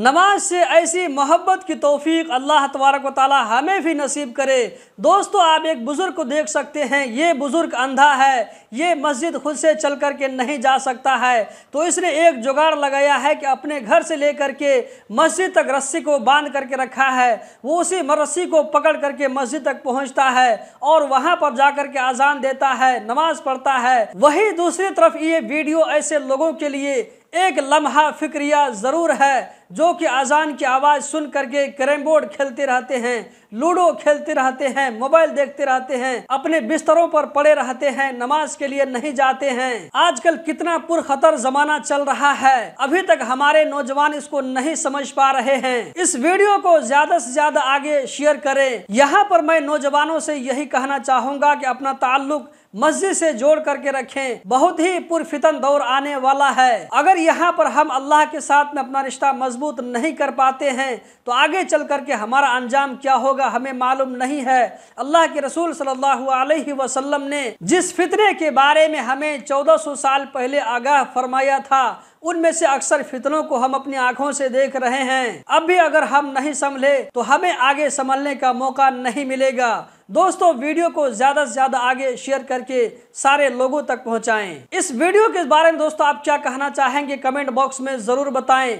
नमाज से ऐसी मोहब्बत की तोफ़ी अल्लाह तबारक वाली हमें भी नसीब करे दोस्तों आप एक बुज़ुर्ग को देख सकते हैं ये बुज़ुर्ग अंधा है ये मस्जिद खुद से चल कर के नहीं जा सकता है तो इसने एक जुगाड़ लगाया है कि अपने घर से लेकर के मस्जिद तक रस्सी को बांध करके रखा है वो उसी रस्सी को पकड़ करके मस्जिद तक पहुँचता है और वहाँ पर जा कर के अजान देता है नमाज़ पढ़ता है वही दूसरी तरफ ये वीडियो ऐसे लोगों के लिए एक लम्हा फिक्रिया ज़रूर है जो कि अजान की आवाज़ सुन करके कैरम बोर्ड खेलते रहते हैं लूडो खेलते रहते हैं मोबाइल देखते रहते हैं अपने बिस्तरों पर पड़े रहते हैं नमाज के लिए नहीं जाते हैं आजकल कितना पुरखतर जमाना चल रहा है अभी तक हमारे नौजवान इसको नहीं समझ पा रहे हैं इस वीडियो को ज्यादा से ज्यादा आगे शेयर करें यहाँ पर मैं नौजवानों से यही कहना चाहूंगा कि अपना ताल्लुक मस्जिद से जोड़ करके रखें बहुत ही पुरफितन दौर आने वाला है अगर यहाँ पर हम अल्लाह के साथ में अपना रिश्ता मजबूत मजबूत नहीं कर पाते हैं तो आगे चल कर के हमारा अंजाम क्या होगा हमें मालूम नहीं है अल्लाह के रसूल सल्लल्लाहु अलैहि वसल्लम ने जिस फितने के बारे में हमें 1400 साल पहले आगाह फरमाया था उनमें से अक्सर फितनों को हम अपनी आंखों से देख रहे हैं अब भी अगर हम नहीं संभले तो हमें आगे संभलने का मौका नहीं मिलेगा दोस्तों वीडियो को ज़्यादा से ज़्यादा आगे शेयर करके सारे लोगों तक पहुंचाएं। इस वीडियो के बारे में दोस्तों आप क्या कहना चाहेंगे कमेंट बॉक्स में ज़रूर बताएं